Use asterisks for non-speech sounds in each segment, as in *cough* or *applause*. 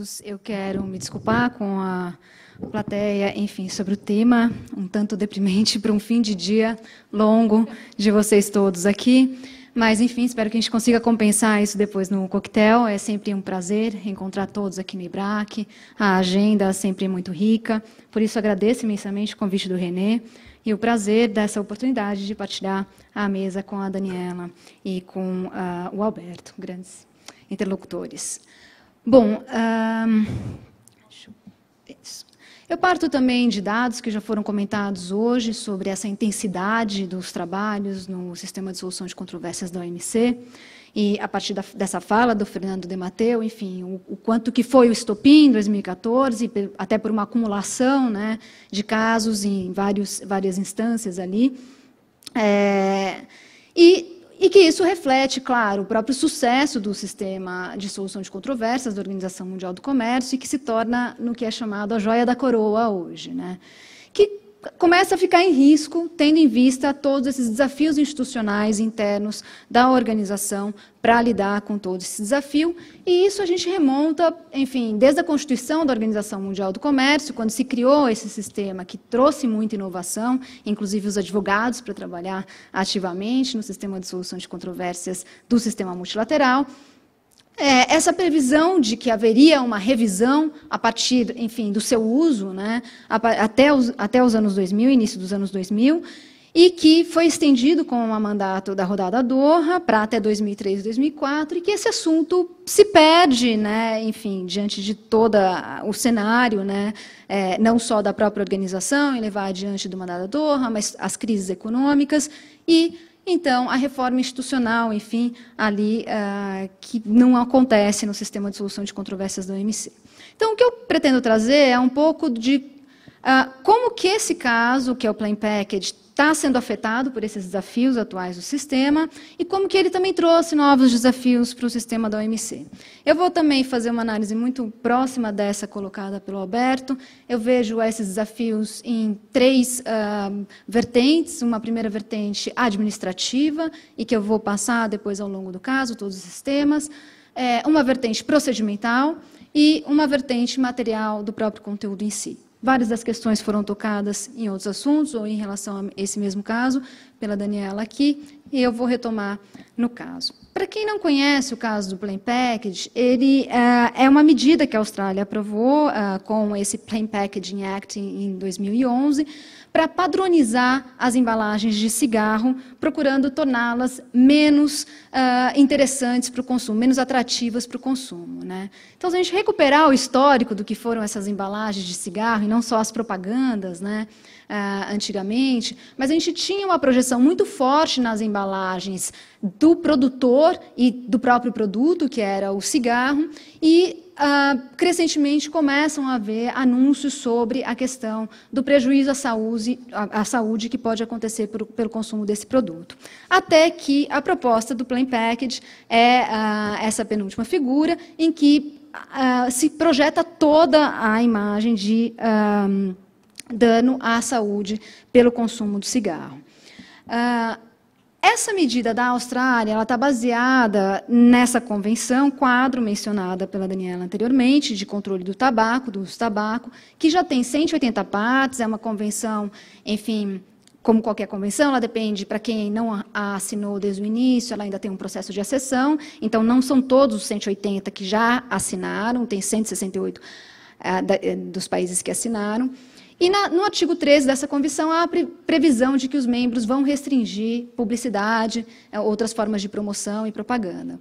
todos. Eu quero me desculpar com a plateia, enfim, sobre o tema, um tanto deprimente para um fim de dia longo de vocês todos aqui. Mas, enfim, espero que a gente consiga compensar isso depois no coquetel. É sempre um prazer encontrar todos aqui no IBRAC. A agenda é sempre muito rica. Por isso, agradeço imensamente o convite do Renê e o prazer dessa oportunidade de partilhar a mesa com a Daniela e com uh, o Alberto, grandes interlocutores. Bom, eu parto também de dados que já foram comentados hoje sobre essa intensidade dos trabalhos no sistema de solução de controvérsias da OMC. E a partir da, dessa fala do Fernando de Mateu, enfim, o, o, quanto que foi o estopim em 2014, até por uma acumulação né, de casos em vários, várias instâncias ali. É, e e que isso reflete, claro, o próprio sucesso do sistema de solução de controvérsias da Organização Mundial do Comércio e que se torna no que é chamado a joia da coroa hoje. Né? começa a ficar em risco, tendo em vista todos esses desafios institucionais internos da organização para lidar com todo esse desafio. E isso a gente remonta, enfim, desde a constituição da Organização Mundial do Comércio, quando se criou esse sistema que trouxe muita inovação, inclusive os advogados para trabalhar ativamente no sistema de solução de controvérsias do sistema multilateral. É, essa previsão de que haveria uma revisão a partir, enfim, do seu uso, né, até, os, até os anos 2000, início dos anos 2000, e que foi estendido com o mandato da rodada Doha para até 2003, 2004, e que esse assunto se perde, né, enfim, diante de todo o cenário, né, é, não só da própria organização em levar adiante do mandato da Doha, mas as crises econômicas e então, a reforma institucional, enfim, ali uh, que não acontece no sistema de solução de controvérsias da OMC. Então, o que eu pretendo trazer é um pouco de uh, como que esse caso, que é o Plain Package, está sendo afetado por esses desafios atuais do sistema e como que ele também trouxe novos desafios para o sistema da OMC. Eu vou também fazer uma análise muito próxima dessa colocada pelo Alberto. Eu vejo esses desafios em três uh, vertentes. Uma primeira vertente administrativa, e que eu vou passar depois ao longo do caso, todos os sistemas, É, uma vertente procedimental e uma vertente material do próprio conteúdo em si. Várias das questões foram tocadas em outros assuntos ou em relação a esse mesmo caso pela Daniela aqui, e eu vou retomar no caso. Para quem não conhece o caso do Plain Package, ele uh, é uma medida que a Austrália aprovou uh, com esse Plain Packaging Act em 2011, para padronizar as embalagens de cigarro, procurando torná-las menos uh, interessantes para o consumo, menos atrativas para o consumo. Né? Então, se a gente recuperar o histórico do que foram essas embalagens de cigarro, e não só as propagandas, né? Ah, antigamente, mas a gente tinha uma projeção muito forte nas embalagens do produtor e do próprio produto, que era o cigarro, e ah, crescentemente começam a haver anúncios sobre a questão do prejuízo à saúde, à, saúde que pode acontecer por, pelo consumo desse produto. Até que a proposta do Plain Package é ah, essa penúltima figura, em que Uh, se projeta toda a imagem de dano à saúde pelo consumo do cigarro. Uh, essa medida da Austrália está baseada nessa convenção, quadro mencionada pela Daniela anteriormente, de controle do tabaco, do uso do tabaco, que já tem 180 partes, é uma convenção, enfim, como qualquer convenção, ela depende, para quem não a assinou desde o início, ela ainda tem um processo de acessão, então não são todos os 180 que já assinaram, tem 168 uh, ah, da, eh, dos países que assinaram. E na, no artigo 13 dessa convenção há a pre, previsão de que os membros vão restringir publicidade, é, outras formas de promoção e propaganda.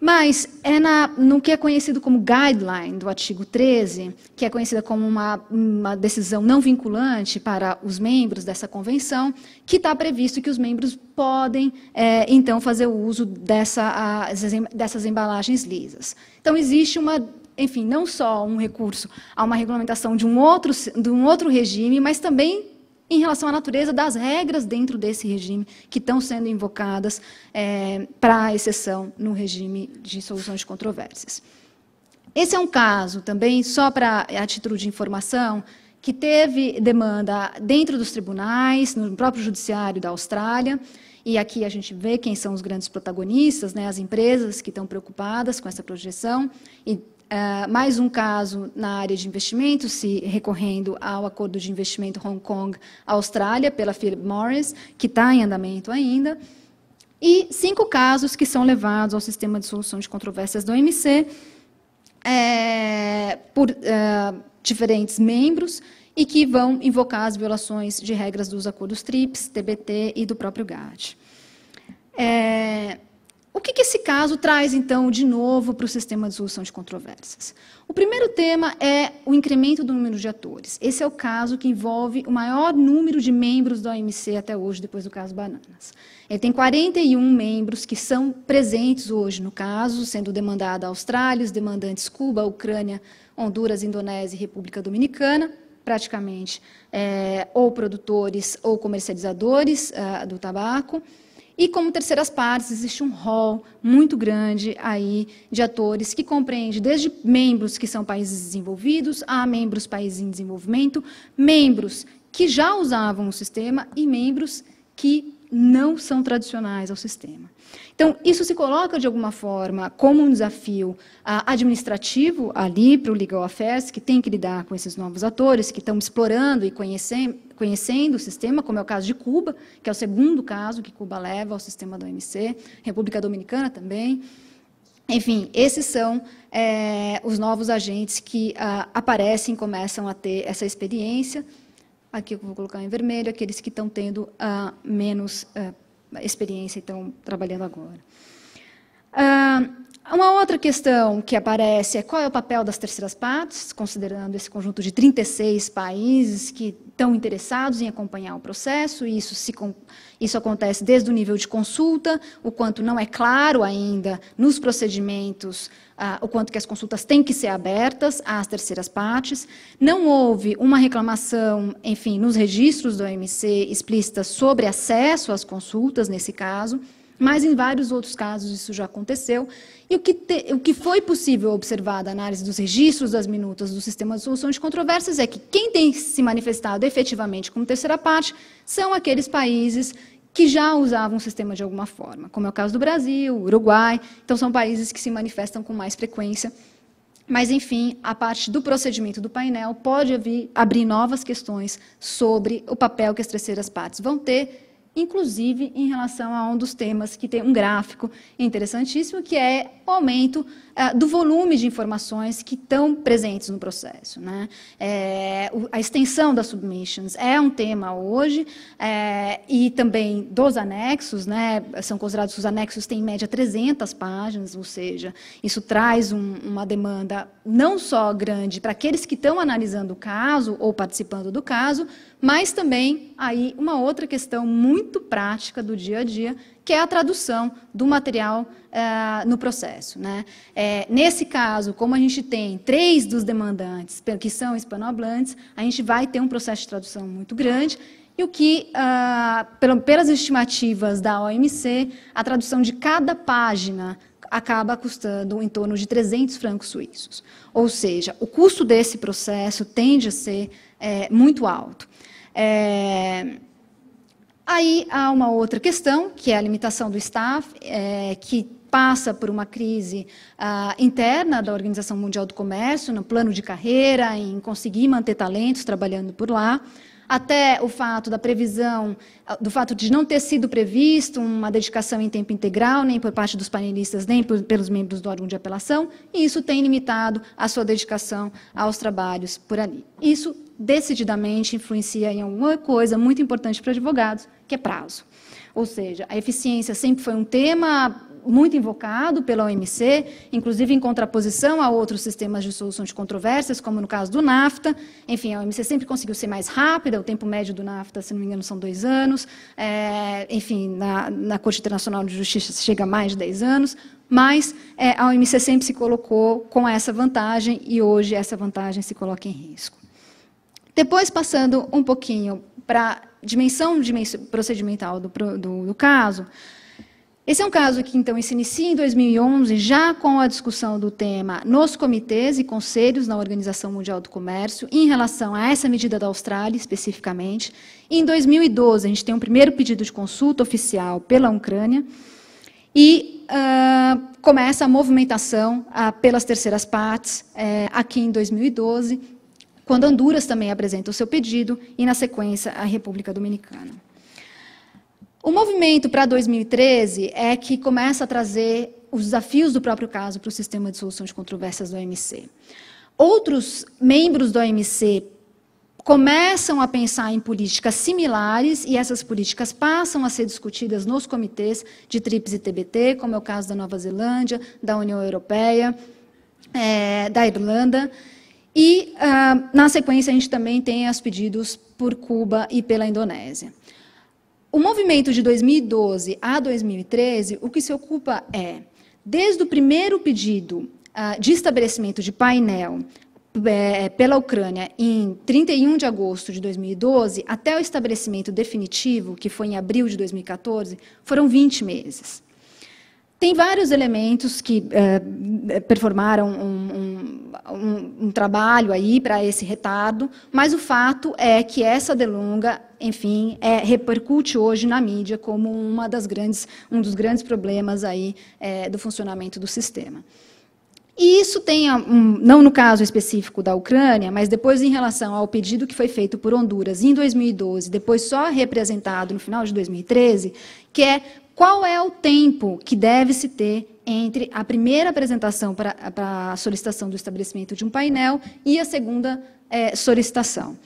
Mas é na, no que é conhecido como guideline do artigo 13, que é conhecida como uma, uma decisão não vinculante para os membros dessa convenção, que está previsto que os membros podem, é, então, fazer o uso dessa, a, dessas embalagens lisas. Então, existe uma enfim, não só um recurso a uma regulamentação de um outro, de um outro regime, mas também em relação à natureza das regras dentro desse regime que estão sendo invocadas é, para exceção no regime de soluções de controvérsias. Esse é um caso também, só para a título de informação, que teve demanda dentro dos tribunais, no próprio judiciário da Austrália, e aqui a gente vê quem são os grandes protagonistas, né, as empresas que estão preocupadas com essa projeção e ah, mais um caso na área de investimento, se recorrendo ao acordo de investimento Hong Kong-Austrália pela Philip Morris, que está em andamento ainda. E cinco casos que são levados ao sistema de solução de controvérsias do OMC é, por é, diferentes membros e que vão invocar as violações de regras dos acordos TRIPS, TBT e do próprio GATT. É, o que, que esse caso traz, então, de novo para o sistema de solução de controvérsias? O primeiro tema é o incremento do número de atores. Esse é o caso que envolve o maior número de membros da OMC até hoje, depois do caso Bananas. Ele tem 41 membros que são presentes hoje no caso, sendo demandada a Austrália, os demandantes Cuba, Ucrânia, Honduras, Indonésia e República Dominicana praticamente é, ou produtores ou comercializadores uh, do tabaco. E como terceiras partes, existe um rol muito grande aí de atores que compreende desde membros que são países desenvolvidos a membros países em desenvolvimento, membros que já usavam o sistema e membros que não são tradicionais ao sistema. Então, isso se coloca, de alguma forma, como um desafio ah, administrativo ali para o Legal Affairs, que tem que lidar com esses novos atores que estão explorando e conhecendo, conhecendo o sistema, como é o caso de Cuba, que é o segundo caso que Cuba leva ao sistema da OMC, República Dominicana também. Enfim, esses são é, os novos agentes que a, ah, aparecem, começam a ter essa experiência Aqui eu vou colocar em vermelho aqueles que estão tendo uh, menos uh, experiência e estão trabalhando agora. Ah, uma outra questão que aparece é qual é o papel das terceiras partes, considerando esse conjunto de 36 países que estão interessados em acompanhar o processo, e isso, se, isso acontece desde o nível de consulta, o quanto não é claro ainda nos procedimentos, ah, o quanto que as consultas têm que ser abertas às terceiras partes. Não houve uma reclamação, enfim, nos registros do OMC explícita sobre acesso às consultas nesse caso. Mas em vários outros casos isso já aconteceu. E o que, te, o que foi possível observar da análise dos registros das minutas do sistema de solução de controvérsias é que quem tem se manifestado efetivamente como terceira parte são aqueles países que já usavam o sistema de alguma forma, como é o caso do Brasil, Uruguai. Então, são países que se manifestam com mais frequência. Mas, enfim, a parte do procedimento do painel pode abrir novas questões sobre o papel que as terceiras partes vão ter inclusive em relação a um dos temas que tem um gráfico interessantíssimo, que é o aumento eh, do volume de informações que estão presentes no processo. Né? É, o, a extensão das submissions é um tema hoje, é, e também dos anexos, né, são considerados os anexos têm em média 300 páginas, ou seja, isso traz um, uma demanda não só grande para aqueles que estão analisando o caso ou participando do caso, mas também aí uma outra questão muito muito prática do dia a dia, que é a tradução do material uh, no processo. Né? É, nesse caso, como a gente tem três dos demandantes que são hispanohablantes, a gente vai ter um processo de tradução muito grande. E o que, uh, pelas estimativas da OMC, a tradução de cada página acaba custando em torno de 300 francos suíços. Ou seja, o custo desse processo tende a ser é, muito alto. É, Aí há uma outra questão, que é a limitação do staff, é, que passa por uma crise ah, interna da Organização Mundial do Comércio, no plano de carreira, em conseguir manter talentos trabalhando por lá, até o fato da previsão, ah, do fato de não ter sido previsto uma dedicação em tempo integral, nem por parte dos panelistas, nem por, pelos membros do órgão de apelação, e isso tem limitado a sua dedicação aos trabalhos por ali. Isso decididamente influencia em alguma coisa muito importante para advogados, que é prazo. Ou seja, a eficiência sempre foi um tema muito invocado pela OMC, inclusive em contraposição a outros sistemas de solução de controvérsias, como no caso do NAFTA. Enfim, a OMC sempre conseguiu ser mais rápida, o tempo médio do NAFTA, se não me engano, são dois anos. É, enfim, na, na Corte Internacional de Justiça chega a mais de dez anos. Mas é, a OMC sempre se colocou com essa vantagem e hoje essa vantagem se coloca em risco. Depois, passando um pouquinho para a dimensão, dimensão procedimental do, do, do caso, esse é um caso que, então, se inicia em 2011, já com a discussão do tema nos comitês e conselhos na Organização Mundial do Comércio, em relação a essa medida da Austrália, especificamente. Em 2012, a gente tem um primeiro pedido de consulta oficial pela Ucrânia e uh, começa a movimentação uh, pelas terceiras partes uh, aqui em 2012, quando Honduras também apresenta o seu pedido e, na sequência, a República Dominicana. O movimento para 2013 é que começa a trazer os desafios do próprio caso para o sistema de solução de controvérsias do OMC. Outros membros do OMC começam a pensar em políticas similares e essas políticas passam a ser discutidas nos comitês de TRIPS e TBT, como é o caso da Nova Zelândia, da União Europeia, é, da Irlanda. E, ah, na sequência, a gente também tem os pedidos por Cuba e pela Indonésia. O movimento de 2012 a 2013, o que se ocupa é, desde o primeiro pedido ah, de estabelecimento de painel é, pela Ucrânia em 31 de agosto de 2012, até o estabelecimento definitivo, que foi em abril de 2014, foram 20 meses. Tem vários elementos que é, performaram um, um, um, um trabalho aí para esse retardo, mas o fato é que essa delonga, enfim, é, repercute hoje na mídia como uma das grandes, um dos grandes problemas aí é, do funcionamento do sistema. E isso tem, não no caso específico da Ucrânia, mas depois em relação ao pedido que foi feito por Honduras em 2012, depois só representado no final de 2013, que é qual é o tempo que deve-se ter entre a primeira apresentação para, a solicitação do estabelecimento de um painel e a segunda é, solicitação,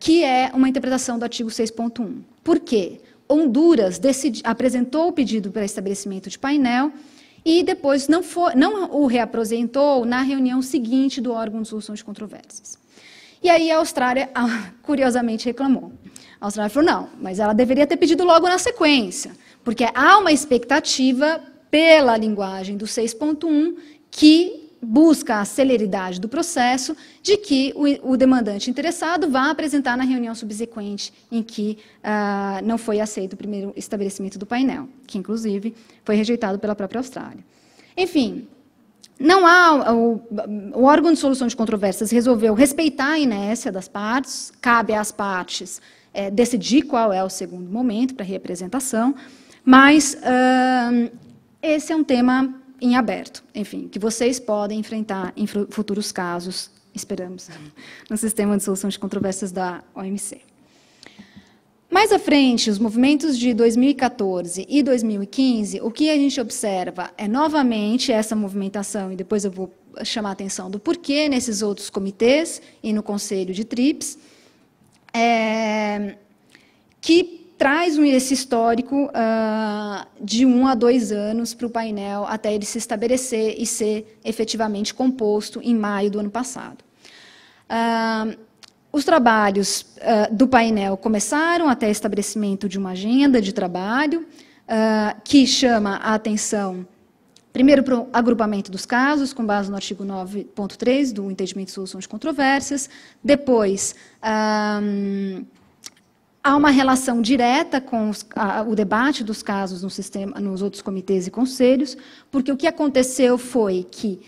que é uma interpretação do artigo 6.1. Por quê? Honduras decidi, apresentou o pedido para estabelecimento de painel e depois não, for, não o reapresentou na reunião seguinte do órgão de solução de controvérsias. E aí a Austrália, *laughs* ah, curiosamente, reclamou. A Austrália falou: não, mas ela deveria ter pedido logo na sequência, porque há uma expectativa pela linguagem do 6.1 que busca a celeridade do processo de que o, o, demandante interessado vá apresentar na reunião subsequente em que ah, não foi aceito o primeiro estabelecimento do painel, que inclusive foi rejeitado pela própria Austrália. Enfim, não há o, o, órgão de solução de controvérsias resolveu respeitar a inércia das partes, cabe às partes é, decidir qual é o segundo momento para representação, mas esse é um tema em aberto, enfim, que vocês podem enfrentar em futuros casos, esperamos, *laughs* no sistema de solução de controvérsias da OMC. Mais à frente, os movimentos de 2014 e 2015, o que a gente observa é novamente essa movimentação, e depois eu vou chamar a atenção do porquê nesses outros comitês e no Conselho de TRIPS, é, que traz esse histórico uh, de um a dois anos para o painel até ele se estabelecer e ser efetivamente composto em maio do ano passado. Uh, os trabalhos uh, do painel começaram até estabelecimento de uma agenda de trabalho uh, que chama a atenção Primeiro, para o agrupamento dos casos, com base no artigo 9.3 do entendimento de solução de controvérsias. Depois, hum, há uma relação direta com os, a, o debate dos casos no sistema, nos outros comitês e conselhos, porque o que aconteceu foi que,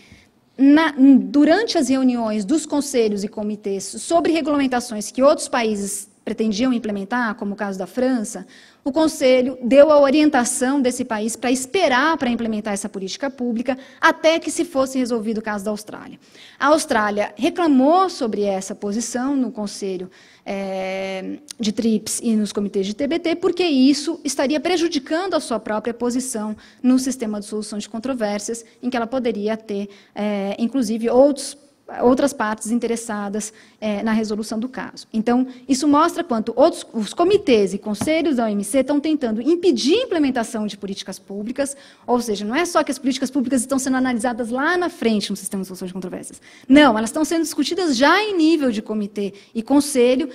na, durante as reuniões dos conselhos e comitês sobre regulamentações que outros países pretendiam implementar, como o caso da França, o Conselho deu a orientação desse país para esperar para implementar essa política pública até que se fosse resolvido o caso da Austrália. A Austrália reclamou sobre essa posição no Conselho é, de TRIPS e nos comitês de TBT, porque isso estaria prejudicando a sua própria posição no sistema de solução de controvérsias, em que ela poderia ter, é, inclusive, outros outras partes interessadas é, na resolução do caso. Então, isso mostra quanto outros, os comitês e conselhos da OMC estão tentando impedir a implementação de políticas públicas, ou seja, não é só que as políticas públicas estão sendo analisadas lá na frente no sistema de solução de controvérsias. Não, elas estão sendo discutidas já em nível de comitê e conselho,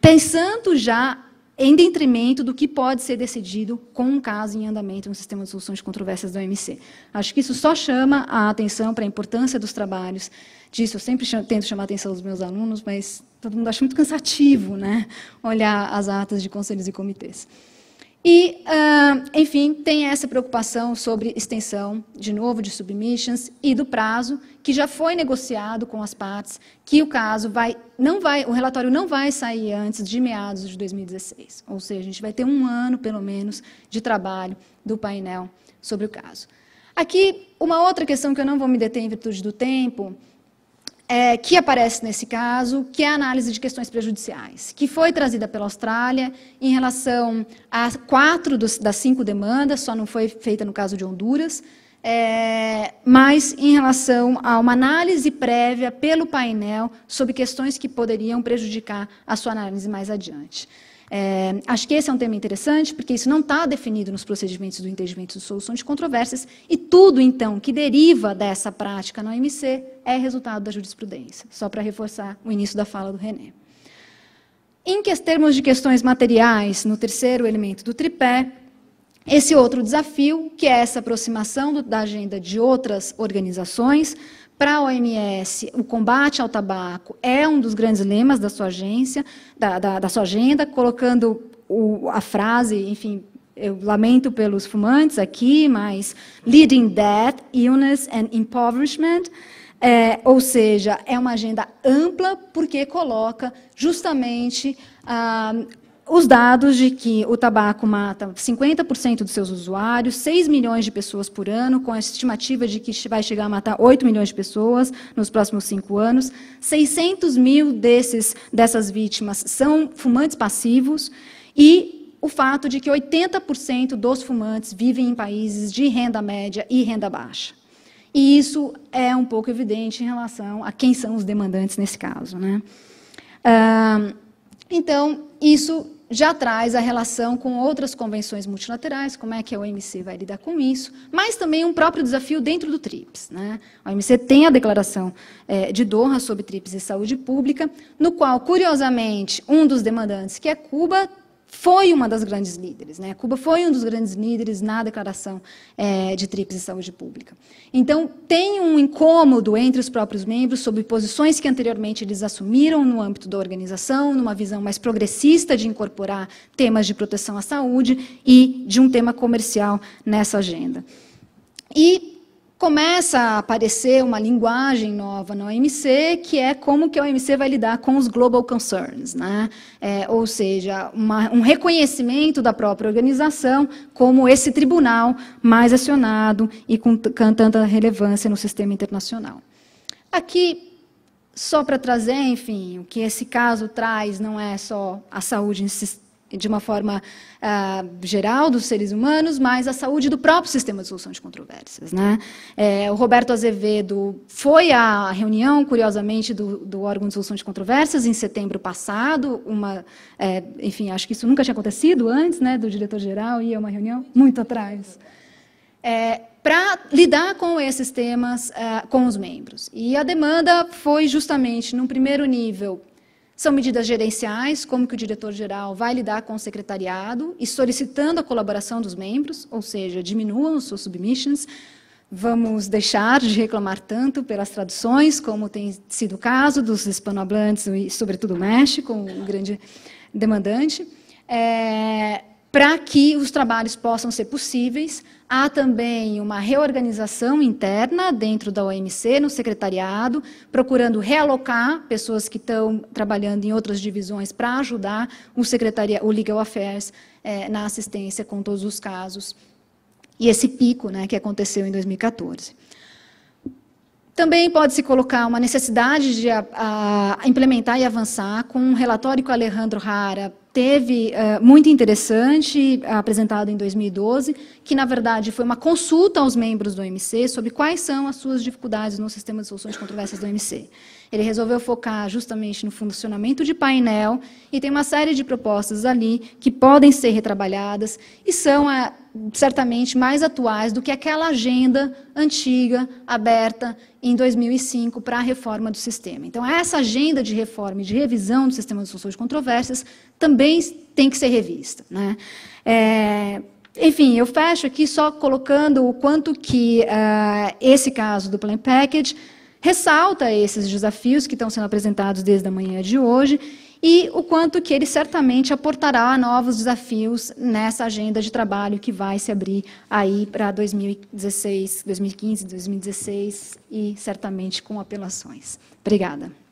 pensando já em detrimento do que pode ser decidido com um caso em andamento no sistema de soluções de controvérsias do OMC. Acho que isso só chama a atenção para a importância dos trabalhos disso. Eu sempre tento chamar a atenção dos meus alunos, mas todo mundo acha muito cansativo né, olhar as atas de conselhos e comitês. E, uh, enfim, tem essa preocupação sobre extensão, de novo, de submissions e do prazo, que já foi negociado com as partes, que o caso vai, não vai, o relatório não vai sair antes de meados de 2016. Ou seja, a gente vai ter um ano, pelo menos, de trabalho do painel sobre o caso. Aqui, uma outra questão que eu não vou me deter em virtude do tempo, é, que aparece nesse caso, que é a análise de questões prejudiciais, que foi trazida pela Austrália em relação a quatro dos, das cinco demandas, só não foi feita no caso de Honduras, é, mas em relação a uma análise prévia pelo painel sobre questões que poderiam prejudicar a sua análise mais adiante. É, acho que esse é um tema interessante, porque isso não está definido nos procedimentos do entendimento de soluções de controvérsias, e tudo, então, que deriva dessa prática na OMC é resultado da jurisprudência, só para reforçar o início da fala do René. Em termos de questões materiais, no terceiro elemento do tripé, esse outro desafio, que é essa aproximação do, da agenda de outras organizações, para a OMS, o combate ao tabaco é um dos grandes lemas da sua agência, da, da, da sua agenda, colocando o, a frase, enfim, eu lamento pelos fumantes aqui, mas leading death, illness and impoverishment, é, ou seja, é uma agenda ampla porque coloca justamente ah, os dados de que o tabaco mata 50% dos seus usuários, 6 milhões de pessoas por ano, com a estimativa de que vai chegar a matar 8 milhões de pessoas nos próximos cinco anos. 600 mil desses, dessas vítimas são fumantes passivos e o fato de que 80% dos fumantes vivem em países de renda média e renda baixa. E isso é um pouco evidente em relação a quem são os demandantes nesse caso. Né? então, isso já traz a relação com outras convenções multilaterais, como é que a OMC vai lidar com isso, mas também um próprio desafio dentro do TRIPS. Né? A OMC tem a declaração é, de Doha sobre TRIPS e saúde pública, no qual, curiosamente, um dos demandantes, que é Cuba, foi uma das grandes líderes. Né? Cuba foi um dos grandes líderes na declaração é, de tríplice saúde pública. Então, tem um incômodo entre os próprios membros sobre posições que anteriormente eles assumiram no âmbito da organização, numa visão mais progressista de incorporar temas de proteção à saúde e de um tema comercial nessa agenda. E começa a aparecer uma linguagem nova na OMC, que é como que a OMC vai lidar com os global concerns, né? É, ou seja, uma, um reconhecimento da própria organização como esse tribunal mais acionado e com, com tanta relevância no sistema internacional. Aqui, só para trazer, enfim, o que esse caso traz não é só a saúde de uma forma uh, geral dos seres humanos, mas a saúde do próprio sistema de solução de controvérsias. Né? É, o Roberto Azevedo foi à reunião, curiosamente, do, do, órgão de solução de controvérsias em setembro passado, uma, é, enfim, acho que isso nunca tinha acontecido antes, né, do diretor-geral ir a uma reunião, muito atrás. É, para lidar com esses temas uh, com os membros. E a demanda foi justamente, num primeiro nível, são medidas gerenciais, como que o diretor-geral vai lidar com o secretariado e solicitando a colaboração dos membros, ou seja, diminuam os submissions, Vamos deixar de reclamar tanto pelas traduções, como tem sido o caso dos hispanohablantes, e sobretudo o México, um grande demandante, é, para que os trabalhos possam ser possíveis, Há também uma reorganização interna dentro da OMC, no secretariado, procurando realocar pessoas que estão trabalhando em outras divisões para ajudar o, o Legal Affairs é, na assistência com todos os casos. E esse pico né, que aconteceu em 2014. Também pode-se colocar uma necessidade de a, a implementar e avançar com um relatório que o Alejandro Rara teve uh, muito interessante, eh, apresentado em 2012, que, na verdade, foi uma consulta aos membros do OMC sobre quais são as suas dificuldades no sistema de soluções de controvérsias do OMC. Ele resolveu focar justamente no funcionamento de painel e tem uma série de propostas ali que podem ser retrabalhadas e são é, certamente mais atuais do que aquela agenda antiga, aberta em 2005 para a reforma do sistema. Então, essa agenda de reforma e de revisão do sistema de soluções de controvérsias também tem que ser revista. Né? É... Enfim, eu fecho aqui só colocando o quanto que uh, esse caso do Plan Package ressalta esses desafios que estão sendo apresentados desde a manhã de hoje e o quanto que ele certamente aportará novos desafios nessa agenda de trabalho que vai se abrir aí para 2016, 2015, 2016 e certamente com apelações. Obrigada.